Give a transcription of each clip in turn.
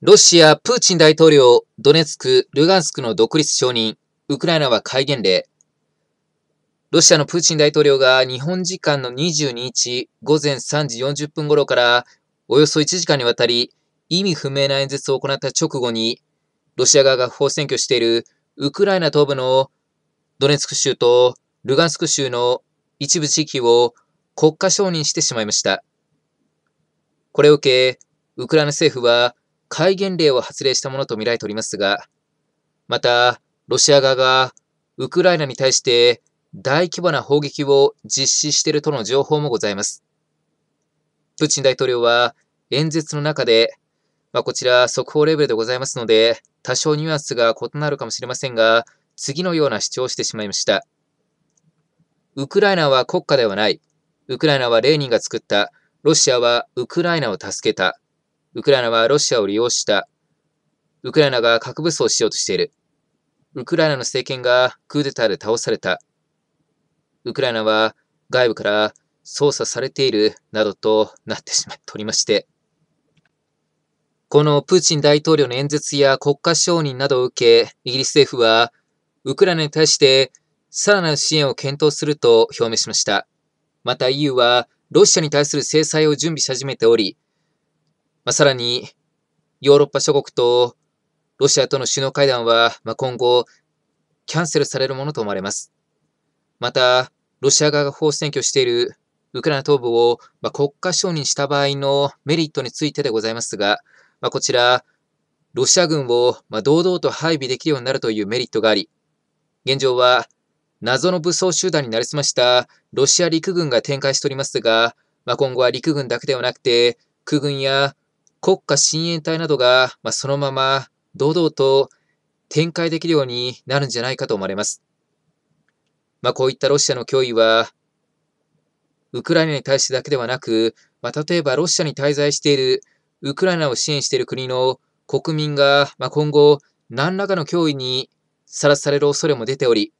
ロシア、プーチン大統領、ドネツク、ルガンスクの独立承認、ウクライナは戒厳令。ロシアのプーチン大統領が日本時間の22日午前3時40分頃からおよそ1時間にわたり意味不明な演説を行った直後に、ロシア側が不法占拠しているウクライナ東部のドネツク州とルガンスク州の一部地域を国家承認してしまいました。これを受け、ウクライナ政府は戒厳令を発令したものとみられておりますが、また、ロシア側がウクライナに対して大規模な砲撃を実施しているとの情報もございます。プーチン大統領は演説の中で、まあ、こちら速報レベルでございますので、多少ニュアンスが異なるかもしれませんが、次のような主張をしてしまいました。ウクライナは国家ではない。ウクライナはレーニンが作った。ロシアはウクライナを助けた。ウクライナはロシアを利用した。ウクライナが核武装しようとしている。ウクライナの政権がクーデターで倒された。ウクライナは外部から操作されているなどとなってしまっておりまして。このプーチン大統領の演説や国家承認などを受け、イギリス政府はウクライナに対してさらなる支援を検討すると表明しました。また EU はロシアに対する制裁を準備し始めており、まあ、さらに、ヨーロッパ諸国とロシアとの首脳会談は、まあ、今後、キャンセルされるものと思われます。また、ロシア側が法占拠しているウクライナ東部を、まあ、国家承認した場合のメリットについてでございますが、まあ、こちら、ロシア軍を、まあ、堂々と配備できるようになるというメリットがあり、現状は謎の武装集団になりすましたロシア陸軍が展開しておりますが、まあ、今後は陸軍だけではなくて、空軍や国家親衛隊などが、まあ、そのまま堂々と展開できるようになるんじゃないかと思われます。まあ、こういったロシアの脅威は、ウクライナに対してだけではなく、まあ、例えばロシアに滞在している、ウクライナを支援している国の国民が、まあ、今後、何らかの脅威にさらされる恐れも出ており、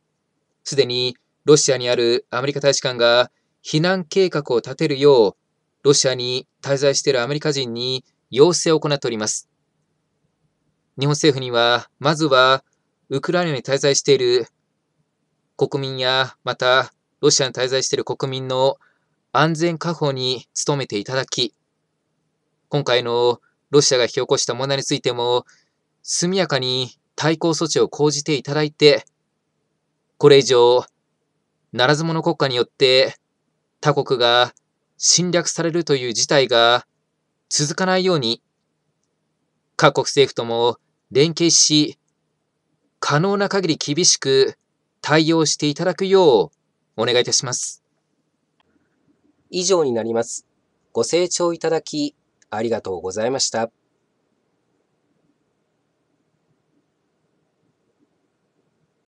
すでにロシアにあるアメリカ大使館が避難計画を立てるよう、ロシアに滞在しているアメリカ人に要請を行っております。日本政府には、まずは、ウクライナに滞在している国民や、また、ロシアに滞在している国民の安全確保に努めていただき、今回のロシアが引き起こした問題についても、速やかに対抗措置を講じていただいて、これ以上、ならず者国家によって他国が侵略されるという事態が続かないように、各国政府とも連携し、可能な限り厳しく対応していただくようお願いいたします。以上になります。ご清聴いただき、ありがとうございました。